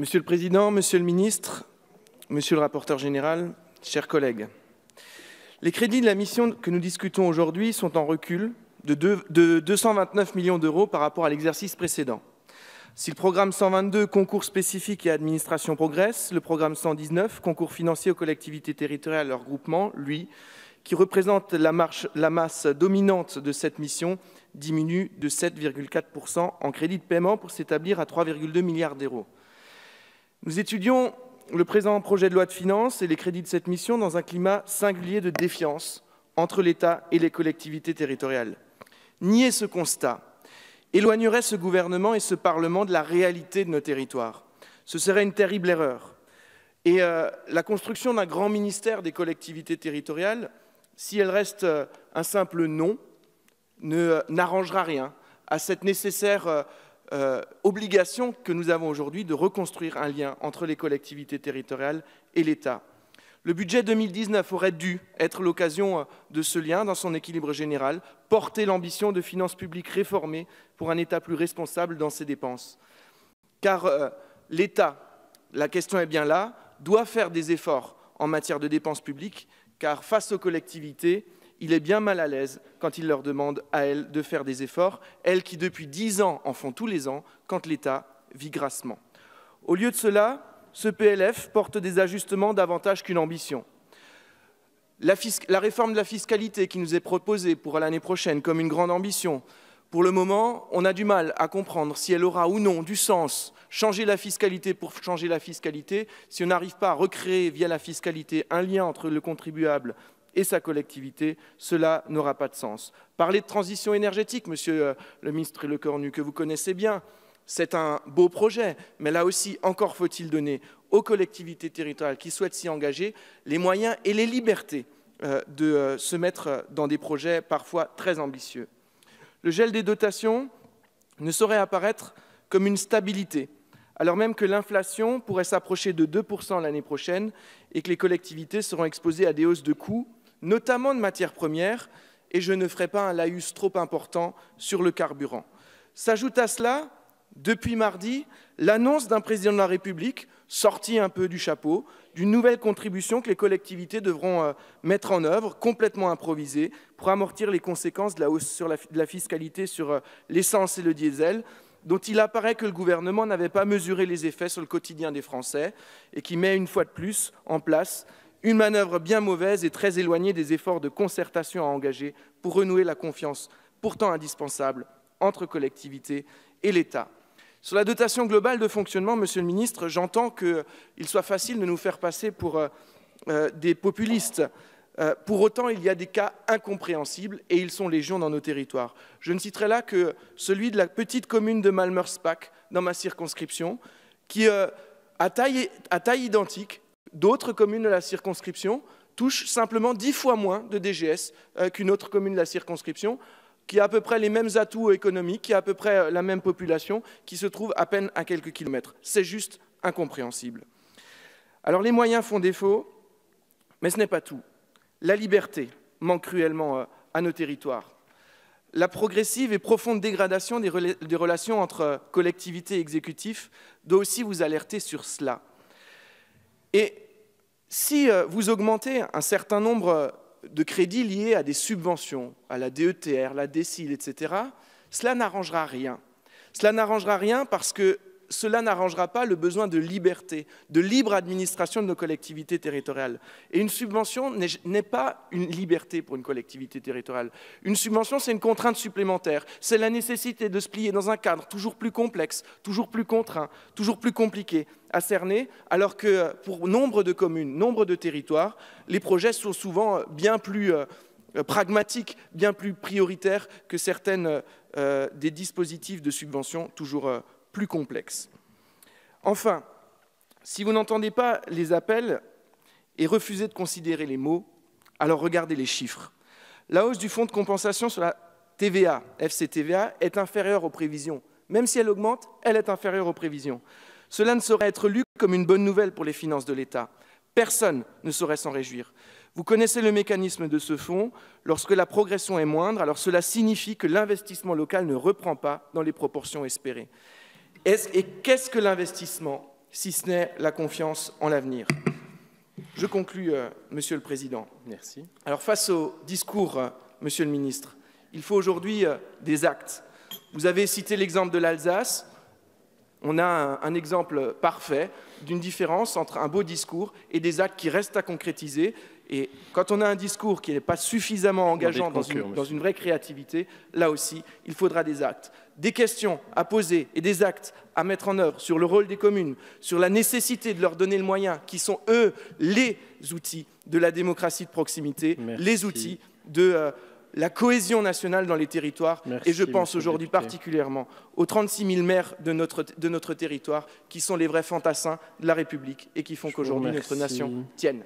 Monsieur le Président, Monsieur le Ministre, Monsieur le rapporteur général, chers collègues, les crédits de la mission que nous discutons aujourd'hui sont en recul de, cent vingt 229 millions d'euros par rapport à l'exercice précédent. Si le programme 122, concours spécifiques et administration progresse, le programme 119, concours financiers aux collectivités territoriales et leur lui, qui représente la, la masse dominante de cette mission, diminue de 7,4% en crédit de paiement pour s'établir à 3,2 milliards d'euros. Nous étudions le présent projet de loi de finances et les crédits de cette mission dans un climat singulier de défiance entre l'État et les collectivités territoriales. Nier ce constat éloignerait ce gouvernement et ce Parlement de la réalité de nos territoires. Ce serait une terrible erreur. Et euh, la construction d'un grand ministère des collectivités territoriales, si elle reste euh, un simple nom, euh, n'arrangera rien à cette nécessaire euh, obligation que nous avons aujourd'hui de reconstruire un lien entre les collectivités territoriales et l'État. Le budget 2019 aurait dû être l'occasion euh, de ce lien dans son équilibre général, porter l'ambition de finances publiques réformées pour un État plus responsable dans ses dépenses. Car euh, l'État, la question est bien là, doit faire des efforts en matière de dépenses publiques, car face aux collectivités, il est bien mal à l'aise quand il leur demande à elles de faire des efforts, elles qui depuis dix ans en font tous les ans, quand l'État vit grassement. Au lieu de cela, ce PLF porte des ajustements davantage qu'une ambition. La, la, réforme de la fiscalité qui nous est proposée pour l'année prochaine comme une grande ambition, pour le moment, on a du mal à comprendre si elle aura ou non du sens changer la fiscalité pour changer la fiscalité, si on n'arrive pas à recréer via la fiscalité un lien entre le contribuable et sa collectivité, cela n'aura pas de sens. Parler de transition énergétique, monsieur euh, le ministre le cornu que vous connaissez bien, c'est un beau projet, mais là aussi, encore faut-il donner aux collectivités territoriales qui souhaitent s'y engager les moyens et les libertés euh, de euh, se mettre dans des projets parfois très ambitieux. Le gel des dotations ne saurait apparaître comme une stabilité, alors même que l'inflation pourrait s'approcher de 2% l'année prochaine et que les collectivités seront exposées à des hausses de coûts notamment de matières premières, et je ne ferai pas un laïus trop important sur le carburant. S'ajoute à cela, depuis mardi, l'annonce d'un président de la République, sorti un peu du chapeau, d'une nouvelle contribution que les collectivités devront euh, mettre en œuvre, complètement improvisée, pour amortir les conséquences de la hausse sur la fiscalité sur euh, l'essence et le diesel, dont il apparaît que le gouvernement n'avait pas mesuré les effets sur le quotidien des Français et qui met une fois de plus en place une manœuvre bien mauvaise et très éloignée des efforts de concertation à engager pour renouer la confiance pourtant indispensable entre collectivités et l'État. Sur la dotation globale de fonctionnement, Monsieur le Ministre, j'entends qu'il soit facile de nous faire passer pour euh, euh, des populistes. Euh, pour autant, il y a des cas incompréhensibles et ils sont légion dans nos territoires. Je ne citerai là que celui de la petite commune de Malmersbach, dans ma circonscription, qui, à taille identique, d'autres communes de la circonscription touchent simplement dix fois moins de DGS euh, qu'une autre commune de la circonscription, qui a à peu près les mêmes atouts économiques, qui a à peu près euh, la même population, qui se trouve à peine à quelques kilomètres. C'est juste incompréhensible. Alors les moyens font défaut, mais ce n'est pas tout. La liberté manque cruellement euh, à nos territoires. La progressive et profonde dégradation des, relations entre collectivités et exécutifs doit aussi vous alerter sur cela. Et si euh, vous augmentez un certain nombre euh, de crédits liés à des subventions, à la DETR, la DECIL, etc., cela n'arrangera rien. Cela n'arrangera rien parce que cela n'arrangera pas le besoin de liberté, de libre administration de nos collectivités territoriales. Et une subvention n'est pas une liberté pour une collectivité territoriale. Une subvention, c'est une contrainte supplémentaire. C'est la nécessité de se plier dans un cadre toujours plus complexe, toujours plus contraint, toujours plus compliqué à cerner, alors que pour nombre de communes, nombre de territoires, les projets sont souvent bien plus euh, euh, pragmatiques, bien plus prioritaires que certaines euh, des dispositifs de subvention toujours plus complexe. Enfin, si vous n'entendez pas les appels et refusez de considérer les mots, alors regardez les chiffres. La hausse du fonds de compensation sur la TVA, FCTVA, est inférieure aux prévisions. Même si elle augmente, elle est inférieure aux prévisions. Cela ne saurait être lu comme une bonne nouvelle pour les finances de l'État. Personne ne saurait s'en réjouir. Vous connaissez le mécanisme de ce fonds. Lorsque la progression est moindre, alors cela signifie que l'investissement local ne reprend pas dans les proportions espérées. Et qu'est-ce que l'investissement, si ce n'est la confiance en l'avenir Je conclus, euh, Monsieur le Président. Merci. Alors, face au discours, euh, Monsieur le Ministre, il faut aujourd'hui euh, des actes. Vous avez cité l'exemple de l'Alsace. On a un, exemple parfait d'une différence entre un beau discours et des actes qui restent à concrétiser. Et quand on a un discours qui n'est pas suffisamment engageant dans une, vraie créativité, là aussi, il faudra des actes. Des questions à poser et des actes à mettre en œuvre sur le rôle des communes, sur la nécessité de leur donner le moyen, qui sont, eux, les outils de la démocratie de proximité, les outils de... Euh, la cohésion nationale dans les territoires. et je pense aujourd'hui particulièrement aux 36 000 maires de notre, de notre territoire qui sont les vrais fantassins de la République et qui font qu'aujourd'hui notre nation tienne.